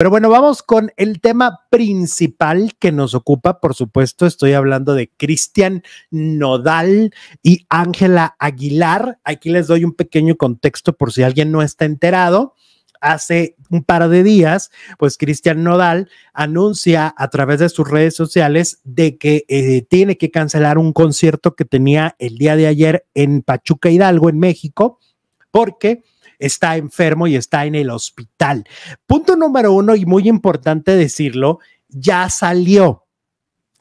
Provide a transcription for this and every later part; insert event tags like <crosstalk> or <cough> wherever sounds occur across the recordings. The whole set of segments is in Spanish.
Pero bueno, vamos con el tema principal que nos ocupa. Por supuesto, estoy hablando de Cristian Nodal y Ángela Aguilar. Aquí les doy un pequeño contexto por si alguien no está enterado hace un par de días, pues Cristian Nodal anuncia a través de sus redes sociales de que eh, tiene que cancelar un concierto que tenía el día de ayer en Pachuca Hidalgo, en México, porque está enfermo y está en el hospital. Punto número uno, y muy importante decirlo, ya salió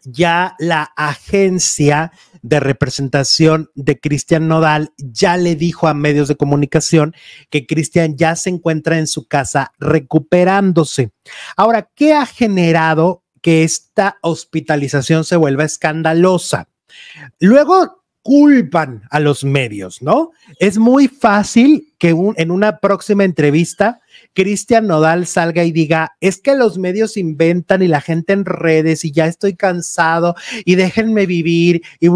ya la agencia de representación de Cristian Nodal ya le dijo a medios de comunicación que Cristian ya se encuentra en su casa recuperándose. Ahora, ¿qué ha generado que esta hospitalización se vuelva escandalosa? Luego culpan a los medios, ¿no? Es muy fácil que en una próxima entrevista Cristian Nodal salga y diga, es que los medios inventan y la gente en redes y ya estoy cansado y déjenme vivir y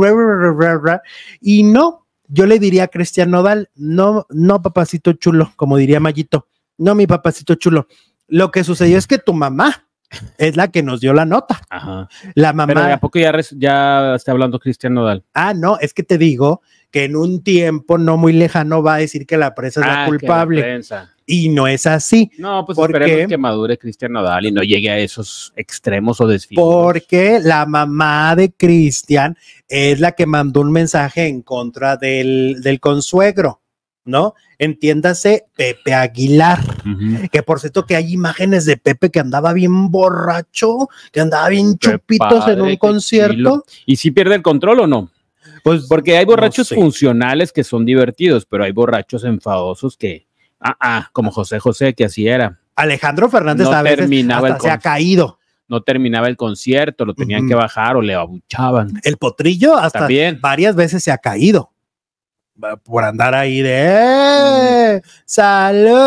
Y no, yo le diría a Cristian Nodal, no, no, papacito chulo, como diría Mayito, no, mi papacito chulo, lo que sucedió es que tu mamá es la que nos dio la nota. Ajá. La mamá. ¿a poco ya, está hablando Cristian Nodal? Ah, no, es que te digo que en un tiempo no muy lejano va a decir que la presa es la ah, culpable. y no es así. No, pues esperemos que madure Cristian Nodal y no llegue a esos extremos o desfiles. Porque la mamá de Cristian es la que mandó un mensaje en contra del consuegro ¿no? Entiéndase Pepe Aguilar, que por cierto que hay imágenes de Pepe que andaba bien borracho, que andaba bien chupitos en un concierto. ¿Y si pierde el control o no? Pues porque hay borrachos funcionales que son divertidos, pero hay borrachos enfadosos que, ah, ah, como ah. José José, que así era. Alejandro Fernández a se ha caído no terminaba el concierto, lo tenían que bajar o le abuchaban. El potrillo hasta varias veces se ha caído por andar ahí de eh, mm. salud,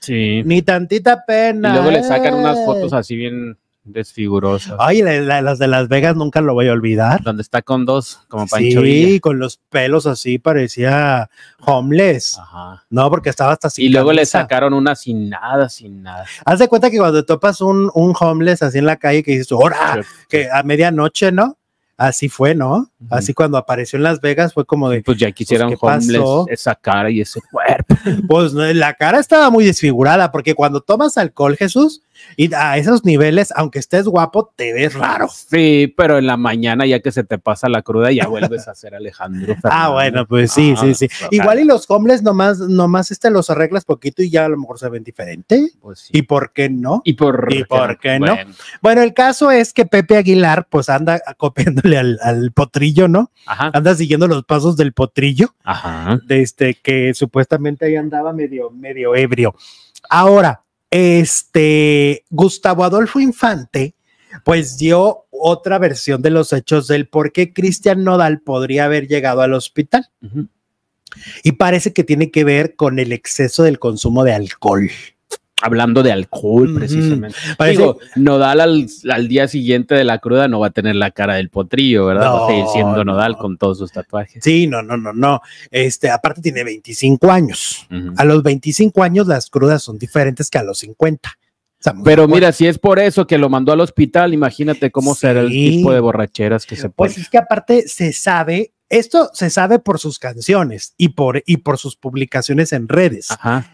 sí. ni tantita pena. Y luego le sacan unas eh. fotos así bien desfigurosas. Ay, las de Las Vegas nunca lo voy a olvidar. Donde está con dos, como Pancho Sí, con los pelos así, parecía homeless. Ajá. No, porque estaba hasta así. Y luego le sacaron una sin nada, sin nada. Haz de cuenta que cuando topas un, homeless así en la calle que dices, ¡hora! Que a medianoche, ¿no? así fue, ¿no? Así cuando apareció en Las Vegas fue como de. Pues ya quisieron pues, esa cara y ese cuerpo. <laughs> pues la cara estaba muy desfigurada, porque cuando tomas alcohol, Jesús, y a esos niveles, aunque estés guapo, te ves raro. Sí, pero en la mañana, ya que se te pasa la cruda, ya vuelves a ser Alejandro. <laughs> Ah, bueno, pues sí, sí, ah, sí. Pues, Igual y los hombres nomás, nomás este los arreglas poquito y ya a lo mejor se ven diferente. Pues sí. ¿Y por qué no? ¿Y por, qué no? Bueno. el caso es que Pepe Aguilar, pues anda copiándole al, potrillo, ¿no? Ajá. Anda siguiendo los pasos del potrillo. Ajá. De este, que supuestamente ahí andaba medio, medio ebrio. Ahora, este Gustavo Adolfo Infante, pues dio otra versión de los hechos del por qué Cristian Nodal podría haber llegado al hospital. Y parece que tiene que ver con el exceso del consumo de alcohol hablando de alcohol precisamente. Digo, Nodal al, al, día siguiente de la cruda no va a tener la cara del potrillo, ¿verdad? No, siendo Nodal con todos sus tatuajes. Sí, no, no, no, no. Este, aparte tiene 25 años. A los 25 años las crudas son diferentes que a los 50. Pero mira, si es por eso que lo mandó al hospital, imagínate cómo será el tipo de borracheras que se pues puede. Pues es que aparte se sabe esto se sabe por sus canciones y por, y por sus publicaciones en redes,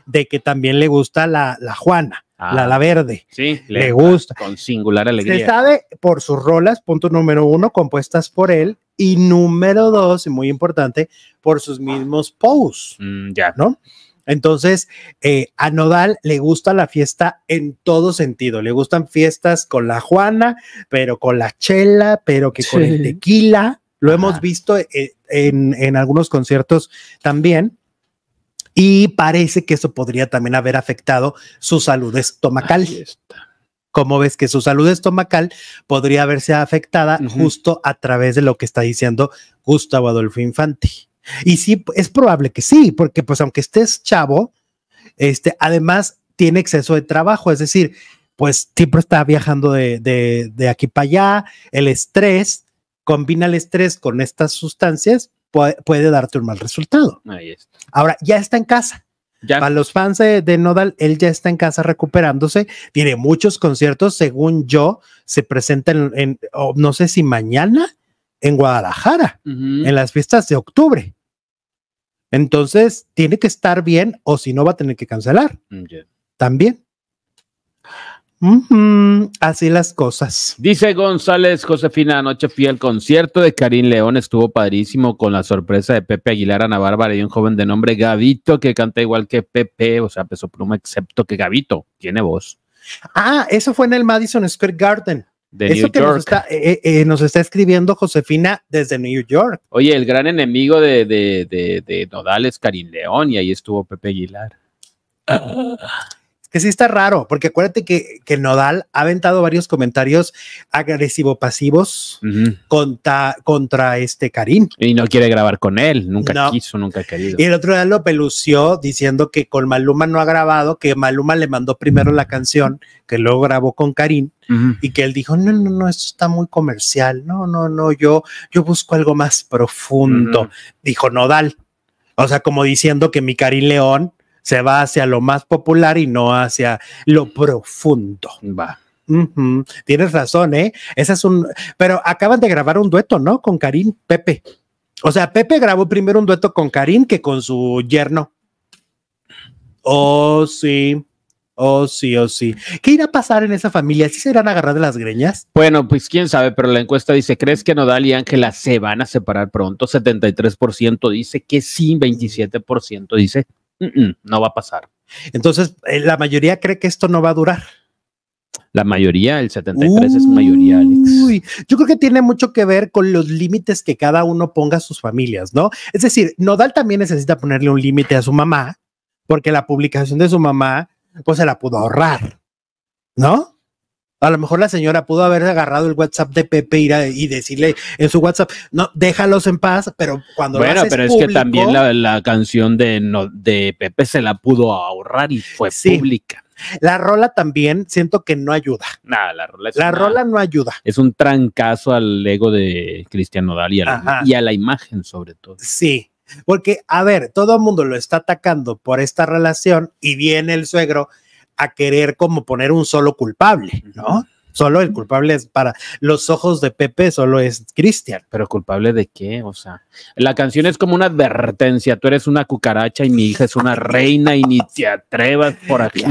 de que también le gusta la, la Juana. la, ah. la verde. Sí, le, gusta. Con singular alegría. Se sabe por sus rolas, punto número uno, compuestas por él, y número dos, y muy importante, por sus mismos posts. Mm, ya. ¿No? Entonces, eh, a Nodal le gusta la fiesta en todo sentido. Le gustan fiestas con la Juana, pero con la chela, pero que con el tequila, lo hemos visto eh, en, algunos conciertos también, y parece que eso podría también haber afectado su salud estomacal. Como ves que su salud estomacal podría haberse afectada justo a través de lo que está diciendo Gustavo Adolfo Infante? Y sí, es probable que sí, porque pues aunque estés chavo, este, además tiene exceso de trabajo, es decir, pues siempre está viajando de, de aquí para allá, el estrés, combina el estrés con estas sustancias, puede, darte un mal resultado. Ahora, ya está en casa. Ya. Para los fans de, Nodal, él ya está en casa recuperándose. Tiene muchos conciertos, según yo, se presenta en, no sé si mañana, en Guadalajara, en las fiestas de octubre. Entonces, tiene que estar bien o si no va a tener que cancelar. Mm, También. Así las cosas. Dice González Josefina, anoche fui al concierto de Karim León, estuvo padrísimo con la sorpresa de Pepe Aguilar, Ana Bárbara y un joven de nombre Gavito que canta igual que Pepe, o sea, peso pluma, excepto que Gavito tiene voz. Ah, eso fue en el Madison Square Garden. De New York. Eh, eh, eh, nos, está, escribiendo Josefina desde New York. Oye, el gran enemigo de, de, Nodal es Karim León y ahí estuvo Pepe Aguilar. Ah que sí está raro, porque acuérdate que, Nodal ha aventado varios comentarios agresivo-pasivos contra, contra este Karim. Y no quiere grabar con él, nunca quiso, nunca ha querido. Y el otro día lo pelució diciendo que con Maluma no ha grabado, que Maluma le mandó primero la canción, que luego grabó con Karim. y que él dijo, no, no, no, esto está muy comercial, no, no, no, yo, yo busco algo más profundo, dijo Nodal, o sea, como diciendo que mi Karim León se va hacia lo más popular y no hacia lo profundo. Va. Tienes razón, ¿eh? es un. Pero acaban de grabar un dueto, ¿no? Con Karim Pepe. O sea, Pepe grabó primero un dueto con Karim que con su yerno. Oh, sí. Oh, sí, oh, sí. ¿Qué irá a pasar en esa familia? ¿Sí se irán a agarrar de las greñas? Bueno, pues quién sabe, pero la encuesta dice, ¿crees que Nodal y Ángela se van a separar pronto? 73% dice que sí, 27% dice no va a pasar. Entonces, eh, la mayoría cree que esto no va a durar. La mayoría, el 73 es mayoría, Alex. Yo creo que tiene mucho que ver con los límites que cada uno ponga a sus familias, ¿no? Es decir, Nodal también necesita ponerle un límite a su mamá, porque la publicación de su mamá, pues se la pudo ahorrar, ¿no? A lo mejor la señora pudo haber agarrado el WhatsApp de Pepe y, decirle en su WhatsApp, no, déjalos en paz, pero cuando... pero es que también la, la canción de, no, de Pepe se la pudo ahorrar y fue pública. La rola también siento que no ayuda. Nada, la rola. la rola no ayuda. Es un trancazo al ego de Cristian Nodal y a, la, y a la imagen sobre todo. Sí, porque a ver, todo el mundo lo está atacando por esta relación y viene el suegro a querer como poner un solo culpable, ¿no? Solo el culpable es para los ojos de Pepe, solo es Cristian. Pero culpable de qué? O sea, la canción es como una advertencia. Tú eres una cucaracha y mi hija es una reina y ni te atrevas por aquí.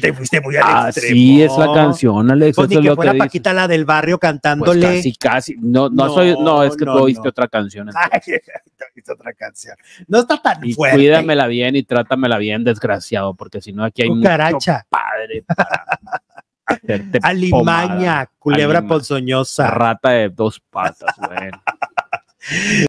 te fuiste muy es la canción, Alex. Pues que lo fuera que Paquita la del barrio pues cantándole. Pues casi, casi. No, no, soy, no es que tú oíste otra canción. Ay, <laughs> otra canción. No está tan y fuerte. Cuídamela bien y trátamela bien, desgraciado, porque si no aquí hay un padre. Alimaña, culebra ponzoñosa. Rata de dos patas, bueno. <laughs>